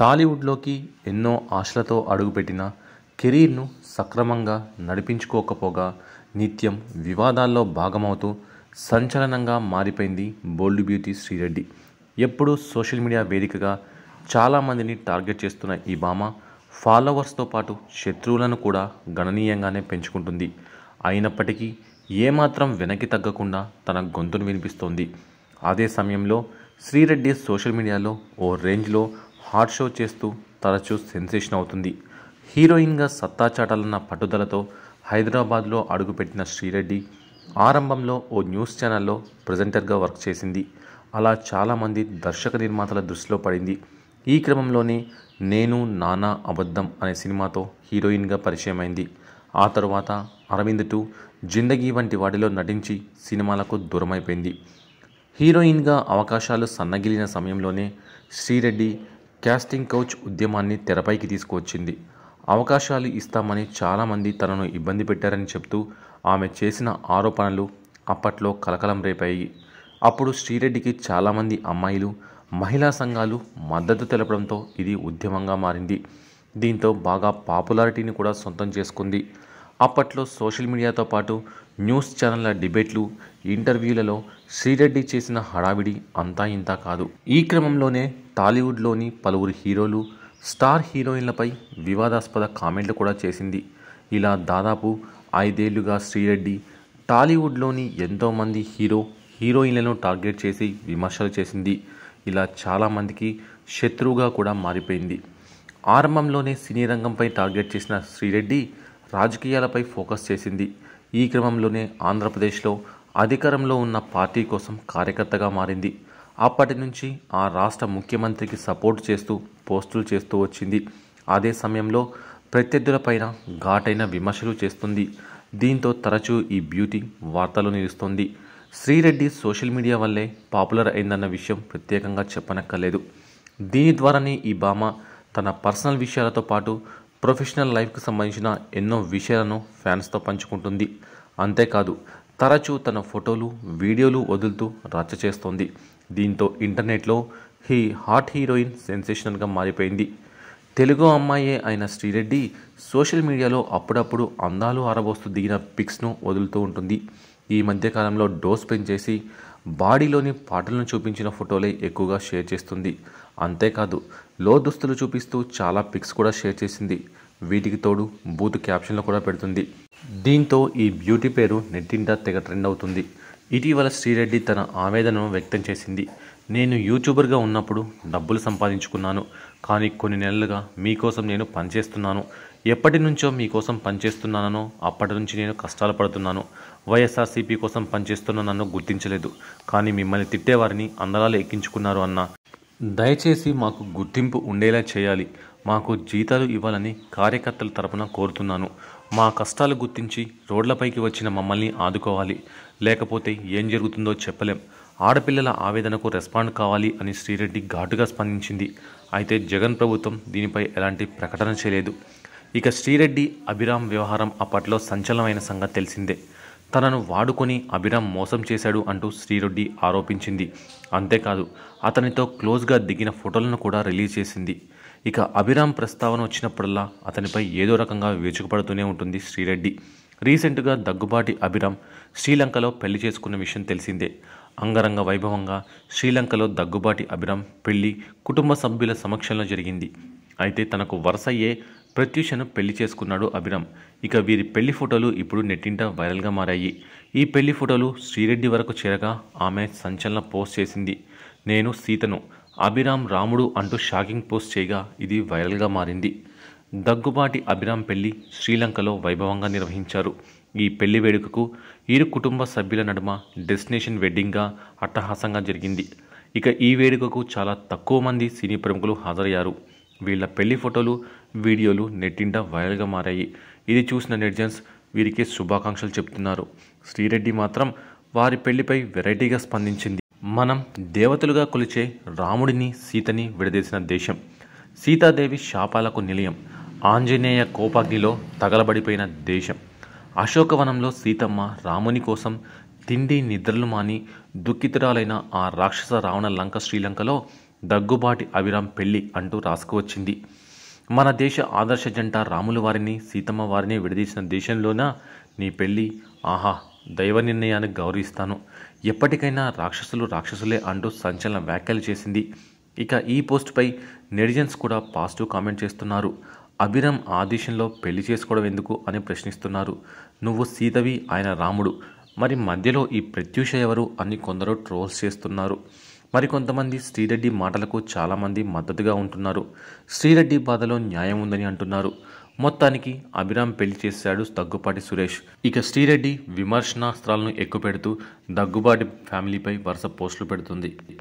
టాలీవుడ్లోకి ఎన్నో ఆశలతో అడుగుపెట్టిన కెరీర్ను సక్రమంగా నడిపించుకోకపోగా నిత్యం వివాదాల్లో భాగమవుతూ సంచలనంగా మారిపోయింది బోల్డ్ బ్యూటీ శ్రీరెడ్డి ఎప్పుడూ సోషల్ మీడియా వేదికగా చాలామందిని టార్గెట్ చేస్తున్న ఈ భామ ఫాలోవర్స్తో పాటు శత్రువులను కూడా గణనీయంగానే పెంచుకుంటుంది అయినప్పటికీ ఏమాత్రం వెనక్కి తగ్గకుండా తన గొంతును వినిపిస్తోంది అదే సమయంలో శ్రీరెడ్డి సోషల్ మీడియాలో ఓ రేంజ్లో హాట్ షో చేస్తూ తరచూ సెన్సేషన్ అవుతుంది హీరోయిన్గా సత్తా చాటాలన్న పట్టుదలతో హైదరాబాద్లో అడుగుపెట్టిన శ్రీరెడ్డి ఆరంభంలో ఓ న్యూస్ ఛానల్లో ప్రజెంటర్గా వర్క్ చేసింది అలా చాలామంది దర్శక నిర్మాతల దృష్టిలో పడింది ఈ క్రమంలోనే నేను నానా అబద్ధం అనే సినిమాతో హీరోయిన్గా పరిచయమైంది ఆ తరువాత అరవింద్ టు జిందగీ వంటి వాటిలో నటించి సినిమాలకు దూరమైపోయింది హీరోయిన్గా అవకాశాలు సన్నగిలిన సమయంలోనే శ్రీరెడ్డి క్యాస్టింగ్ కౌచ్ ఉద్యమాన్ని తెరపైకి తీసుకువచ్చింది అవకాశాలు ఇస్తామని చాలామంది తనను ఇబ్బంది పెట్టారని చెప్తూ ఆమె చేసిన ఆరోపణలు అప్పట్లో కలకలం రేపాయి అప్పుడు శ్రీరెడ్డికి చాలామంది అమ్మాయిలు మహిళా సంఘాలు మద్దతు తెలపడంతో ఇది ఉద్యమంగా మారింది దీంతో బాగా పాపులారిటీని కూడా సొంతం చేసుకుంది అప్పట్లో సోషల్ మీడియాతో పాటు న్యూస్ ఛానళ్ల డిబేట్లు ఇంటర్వ్యూలలో శ్రీరెడ్డి చేసిన హడావిడి అంతా ఇంతా కాదు ఈ క్రమంలోనే టాలీవుడ్లోని పలువురు హీరోలు స్టార్ హీరోయిన్లపై వివాదాస్పద కామెంట్లు కూడా చేసింది ఇలా దాదాపు ఐదేళ్లుగా శ్రీరెడ్డి టాలీవుడ్లోని ఎంతోమంది హీరో హీరోయిన్లను టార్గెట్ చేసి విమర్శలు చేసింది ఇలా చాలామందికి శత్రువుగా కూడా మారిపోయింది ఆరంభంలోనే సినీ రంగంపై టార్గెట్ చేసిన శ్రీరెడ్డి రాజకీయాలపై ఫోకస్ చేసింది ఈ క్రమంలోనే ఆంధ్రప్రదేశ్లో అధికారంలో ఉన్న పార్టీ కోసం కార్యకర్తగా మారింది అప్పటి నుంచి ఆ రాష్ట్ర ముఖ్యమంత్రికి సపోర్ట్ చేస్తూ పోస్టులు చేస్తూ వచ్చింది అదే సమయంలో ప్రత్యర్థులపైన ఘాటైన విమర్శలు చేస్తుంది దీంతో తరచూ ఈ బ్యూటీ వార్తలు నిలుస్తుంది శ్రీరెడ్డి సోషల్ మీడియా వల్లే పాపులర్ అయిందన్న విషయం ప్రత్యేకంగా చెప్పనక్కర్లేదు దీని ద్వారానే ఈ భామ తన పర్సనల్ విషయాలతో పాటు ప్రొఫెషనల్ లైఫ్కి సంబంధించిన ఎన్నో విషయాలను ఫ్యాన్స్తో పంచుకుంటుంది అంతేకాదు తరచూ తన ఫోటోలు వీడియోలు వదులుతూ రచ్చ చేస్తోంది దీంతో ఇంటర్నెట్లో హీ హాట్ హీరోయిన్ సెన్సేషనల్గా మారిపోయింది తెలుగు అమ్మాయే అయిన శ్రీరెడ్డి సోషల్ మీడియాలో అప్పుడప్పుడు అందాలు ఆరబోస్తూ దిగిన పిక్స్ను వదులుతూ ఉంటుంది ఈ మధ్యకాలంలో డోస్ పెంచేసి బాడీలోని పాటలను చూపించిన ఫోటోలే ఎక్కువగా షేర్ చేస్తుంది అంతేకాదు లో దుస్తులు చూపిస్తూ చాలా పిక్స్ కూడా షేర్ చేసింది వీటికి తోడు బూత్ క్యాప్షన్లు కూడా పెడుతుంది దీంతో ఈ బ్యూటీ పేరు నెట్టింటా తెగ ట్రెండ్ అవుతుంది ఇటీవల శ్రీరెడ్డి తన ఆవేదనను వ్యక్తం చేసింది నేను యూట్యూబర్గా ఉన్నప్పుడు డబ్బులు సంపాదించుకున్నాను కానీ కొన్ని నెలలుగా మీకోసం నేను పనిచేస్తున్నాను ఎప్పటి నుంచో మీకోసం పనిచేస్తున్నానో అప్పటి నుంచి నేను కష్టాలు పడుతున్నాను వైఎస్ఆర్సీపీ కోసం పనిచేస్తున్న నన్ను గుర్తించలేదు కానీ మిమ్మల్ని తిట్టేవారిని అందరాలు ఎక్కించుకున్నారు అన్న దయచేసి మాకు గుర్తింపు ఉండేలా చేయాలి మాకు జీతాలు ఇవ్వాలని కార్యకర్తల తరపున కోరుతున్నాను మా కష్టాలు గుర్తించి రోడ్లపైకి వచ్చిన మమ్మల్ని ఆదుకోవాలి లేకపోతే ఏం జరుగుతుందో చెప్పలేం ఆడపిల్లల ఆవేదనకు రెస్పాండ్ కావాలి అని శ్రీరెడ్డి ఘాటుగా స్పందించింది అయితే జగన్ ప్రభుత్వం దీనిపై ఎలాంటి ప్రకటన చేయలేదు ఇక శ్రీరెడ్డి అభిరామ్ వ్యవహారం అప్పట్లో సంచలనమైన సంగతి తెలిసిందే తనను వాడుకొని అభిరామ్ మోసం చేశాడు అంటూ శ్రీరెడ్డి ఆరోపించింది అంతేకాదు అతనితో క్లోజ్గా దిగిన ఫోటోలను కూడా రిలీజ్ చేసింది ఇక అభిరామ్ ప్రస్తావన వచ్చినప్పుడల్లా అతనిపై ఏదో రకంగా విరుచుకుపడుతూనే ఉంటుంది శ్రీరెడ్డి రీసెంట్గా దగ్గుబాటి అభిరామ్ శ్రీలంకలో పెళ్లి చేసుకున్న విషయం తెలిసిందే అంగరంగ వైభవంగా శ్రీలంకలో దగ్గుబాటి అభిరామ్ పెళ్లి కుటుంబ సభ్యుల సమక్షంలో జరిగింది అయితే తనకు వరుసయ్యే ప్రత్యూషను పెళ్లి చేసుకున్నాడు అభిరామ్ ఇక వీరి పెళ్లి ఫోటోలు ఇప్పుడు నెట్టింట వైరల్గా మారాయి ఈ పెళ్లి ఫోటోలు శ్రీరెడ్డి వరకు చేరగా ఆమె సంచలన పోస్ట్ చేసింది నేను సీతను అభిరామ్ రాముడు అంటూ షాకింగ్ పోస్ట్ చేయగా ఇది వైరల్గా మారింది దగ్గుబాటి అభిరామ్ పెళ్లి శ్రీలంకలో వైభవంగా నిర్వహించారు ఈ పెళ్లి వేడుకకు ఇరు కుటుంబ సభ్యుల నడుమ డెస్టినేషన్ వెడ్డింగ్గా అట్టహాసంగా జరిగింది ఇక ఈ వేడుకకు చాలా తక్కువ మంది సినీ ప్రముఖులు హాజరయ్యారు వీళ్ళ పెళ్లి ఫోటోలు వీడియోలు నెట్టింట వైరల్గా మారాయి ఇది చూసిన నెటిజన్స్ వీరికి శుభాకాంక్షలు చెప్తున్నారు శ్రీరెడ్డి మాత్రం వారి పెళ్లిపై వెరైటీగా స్పందించింది మనం దేవతలుగా కొలిచే రాముడిని సీతని విడదీసిన దేశం సీతాదేవి శాపాలకు నిలయం ఆంజనేయ కోపాగ్నిలో తగలబడిపోయిన దేశం అశోకవనంలో సీతమ్మ రాముని కోసం తిండి నిద్రలు మాని దుఃఖితురాలైన ఆ రాక్షస రావణ లంక శ్రీలంకలో దగ్గుబాటి అవిరామ్ పెళ్ళి అంటూ రాసుకువచ్చింది మన దేశ ఆదర్శ జంట రాముల వారిని సీతమ్మ వారిని విడదీసిన దేశంలోన నీ పెళ్ళి ఆహా దైవ నిర్ణయానికి గౌరవిస్తాను ఎప్పటికైనా రాక్షసులు రాక్షసులే అంటూ సంచలన వ్యాఖ్యలు చేసింది ఇక ఈ పోస్ట్పై నెటిజన్స్ కూడా పాజిటివ్ కామెంట్ చేస్తున్నారు అభిరామ్ ఆదేశంలో పెళ్లి చేసుకోవడం ఎందుకు అని ప్రశ్నిస్తున్నారు నువ్వు సీతవి ఆయన రాముడు మరి మధ్యలో ఈ ప్రత్యూష ఎవరు అని కొందరు ట్రోల్స్ చేస్తున్నారు మరికొంతమంది శ్రీరెడ్డి మాటలకు చాలామంది మద్దతుగా ఉంటున్నారు శ్రీరెడ్డి బాధలో న్యాయం ఉందని అంటున్నారు మొత్తానికి అభిరామ్ పెళ్లి చేశాడు దగ్గుపాటి సురేష్ ఇక శ్రీరెడ్డి విమర్శనాస్త్రాలను ఎక్కుపెడుతూ దగ్గుబాటి ఫ్యామిలీపై వరుస పోస్టులు పెడుతుంది